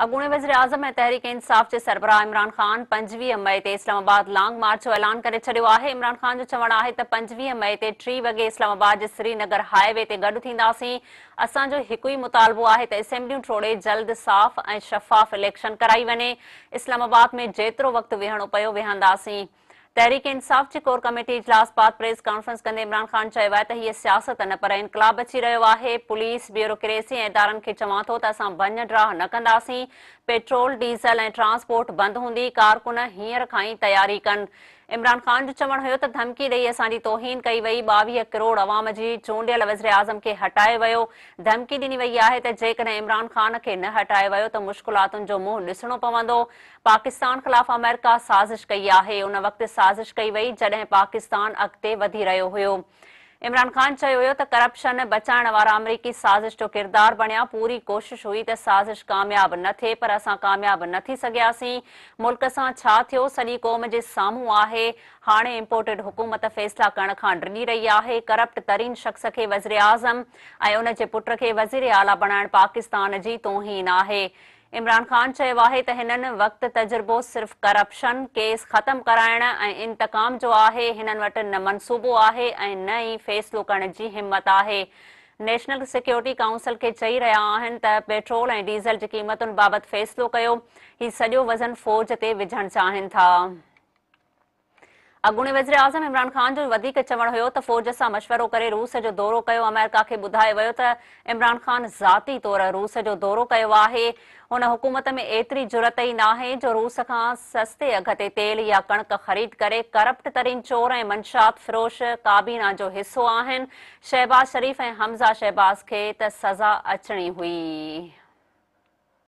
अॻूणे वज़ीर आज़म ऐं तहरीक इंसाफ़ जे सरबराह इमरान ख़ान पंजवीह मई ते इस्लामाबाद लांग मार्च जो ऐलान करे छॾियो आहे इमरान ख़ान जो चवणु आहे त पंजवीह मई ते टी वॻे इस्लामाबाद जे श्रीनगर हाईवे ते गॾु थींदासीं असांजो हिकु ई मुतालबो आहे त असैम्बलियूं थोड़े जल्द साफ़ ऐं शफ़ाफ़ इलेक्शन कराई वञे इस्लामाबाद में जेतिरो वक़्तु वेहणो पियो वेहंदासीं तहरीक इंसाफ की कोर कमेटी इजलास बाद प्रेस कॉन्फ्रेंस कंदे इमरान खान चयो आहे त सियासत न पर इनकलाब अची रहियो है पुलिस ब्यूरोक्रेसी इदार चवान तो चवां थो त ड्राह न कदी पेट्रोल डीज़ल ए ट्रांसपोर्ट बंद होंगी कारकुन हींअर खां ई तयारी कनि इमरान ख़ान जो चवण हो धमकी दई असांजी तोहन कई वही बवी करोड़ अवाम की चूंडियल वज़र आज़म के हटाए वो धमकी डि॒नी वही है त इमरान ख़ान के न हटाए वो तो मुश्किलातुनि जो मुंहुं ॾिसणो पवंदो पाकिस्तान ख़िलाफ़ अमेरिका साज़िश कई है उन वक्त साज़िश कई वही जडे पाकिस्तान अगत वधी रहियो इमरान ख़ान चयो त करप्शन बचाइण वारा अमरीकी साज़िश जो किरदारु बणिया पूरी कोशिशि हुई त साज़िश कामियाब न थे पर असां कामयाबु न थी सघियासीं मुल्क़ सां छा थियो सॼी क़ौम जे साम्हूं आहे हाणे इम्पोर्टेड हुकूमत फ़ैसला करण खां ड्रिंगी रही आहे करप्ट तरीन शख़्स खे वज़ीर आज़म ऐं हुन जे पुट खे वज़ीर आला बणाइण पाकिस्तान जी तोहीन आहे इमरान ख़ान चयो आहे त हिननि वक़्तु तजुर्बो सिर्फ़ करप्शन केस ख़तमु कराइण ऐं इन्तक़ाम जो आहे हिननि वटि न मनसूबो आहे ऐं न ई फ़ैसिलो करण जी हिमत आहे नेशनल सिक्योरिटी काउंसिल खे चई रहिया आहिनि त पेट्रोल ऐं डीज़ल जी क़ीमतुनि बाबति फ़ैसिलो कयो हीउ सॼो वज़न फ़ौज ते विझणु चाहिनि था अगूणे वज़राज़म इमरान ख़ान जो वधीक चवणु हो त फ़ौज सां मशवरो करे रूस जो दौरो कयो अमेरिका खे ॿुधायो वियो त इमरान ख़ान ज़ाती तौरु रूस जो दौरो कयो आहे हुन हुकूमत में एतिरी जुरत ई न आहे जो रूस खां सस्ते अघ ते तेल या कणिक ख़रीद करे करप्ट तरीन चोर ऐं मंशात फिरोश काबीना जो हिसो शहबाज़ शरीफ़ ऐं हमज़ा शहबाज़ खे सज़ा अचणी हुई